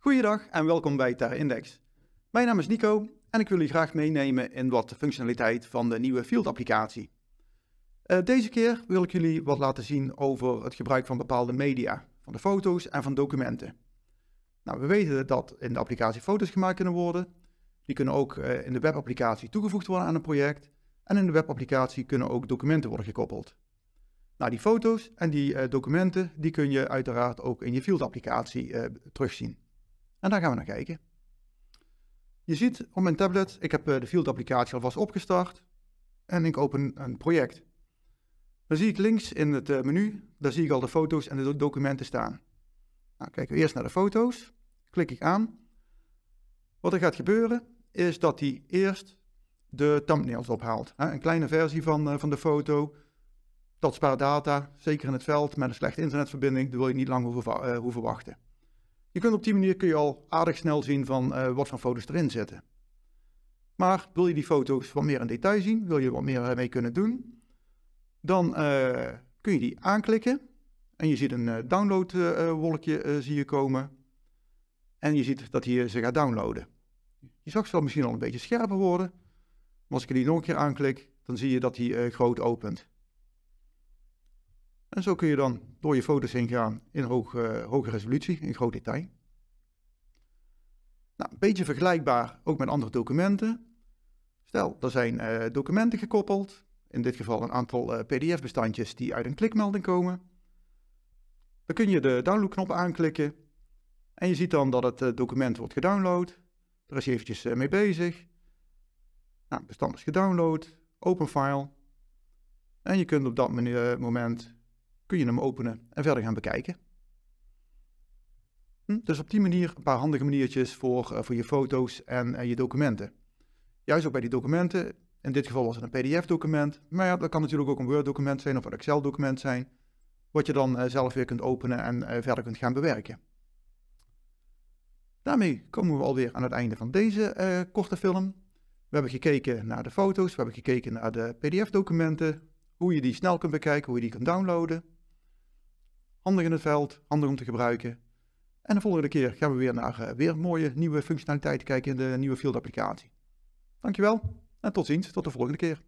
Goedendag en welkom bij Terra Index. Mijn naam is Nico en ik wil jullie graag meenemen in wat de functionaliteit van de nieuwe Field applicatie. Eh, deze keer wil ik jullie wat laten zien over het gebruik van bepaalde media, van de foto's en van documenten. Nou, we weten dat in de applicatie foto's gemaakt kunnen worden. Die kunnen ook eh, in de webapplicatie toegevoegd worden aan een project. En in de webapplicatie kunnen ook documenten worden gekoppeld. Nou, die foto's en die eh, documenten die kun je uiteraard ook in je Field applicatie terugzien. En daar gaan we naar kijken. Je ziet op mijn tablet, ik heb eh, de Field applicatie alvast opgestart en ik open een project. Dan zie ik links in het eh, menu, daar zie ik al de foto's en de documenten staan. Nou, kijken we eerst naar de foto's, klik ik aan. Wat er gaat gebeuren is dat hij eerst de thumbnails ophaalt. Een kleine versie van, eh, van de foto, dat spaart data, zeker in het veld met een slechte internetverbinding, daar wil je niet lang hoeven, hoeven wachten. Je kunt op die manier kun je al aardig snel zien van eh, wat voor foto's erin zitten. Maar wil je die foto's wat meer in detail zien, wil je wat meer eh, mee kunnen doen, dan eh, kun je die aanklikken en je ziet een uh, downloadwolkje zie je komen en je ziet dat hij ze gaat downloaden. Je zag ze wel misschien al een beetje scherper worden, maar als ik die nog een keer aanklik, dan zie je dat hij groot opent. En zo kun je dan door je foto's heen gaan in eh, hoge resolutie, in groot detail. Nou, een beetje vergelijkbaar ook met andere documenten. Stel, er zijn eh, documenten gekoppeld. In dit geval een aantal eh, PDF-bestandjes die uit een klikmelding komen. Dan kun je de downloadknop aanklikken. En je ziet dan dat het document wordt gedownload. Er is eventjes mee bezig. Nou, bestand is gedownload. Open file. En je kunt op dat moment kun je hem openen en verder gaan bekijken. Hm, dus op die manier een paar handige maniertjes voor, eh, voor je foto's en eh, je documenten. Juist ook bij die documenten, in dit geval was het een PDF-document, maar ja, dat kan natuurlijk ook een Word-document zijn of een Excel-document zijn, wat je dan eh, zelf weer kunt openen en verder kunt gaan bewerken. Daarmee komen we alweer aan het einde van deze korte film. We hebben gekeken naar de foto's, we hebben gekeken naar de PDF-documenten, hoe je die snel kunt bekijken, hoe je die kunt downloaden handig in het veld, handig om te gebruiken. En de volgende keer gaan we weer naar eh, weer mooie nieuwe functionaliteiten kijken in de nieuwe field applicatie. Dankjewel en tot ziens, tot de volgende keer.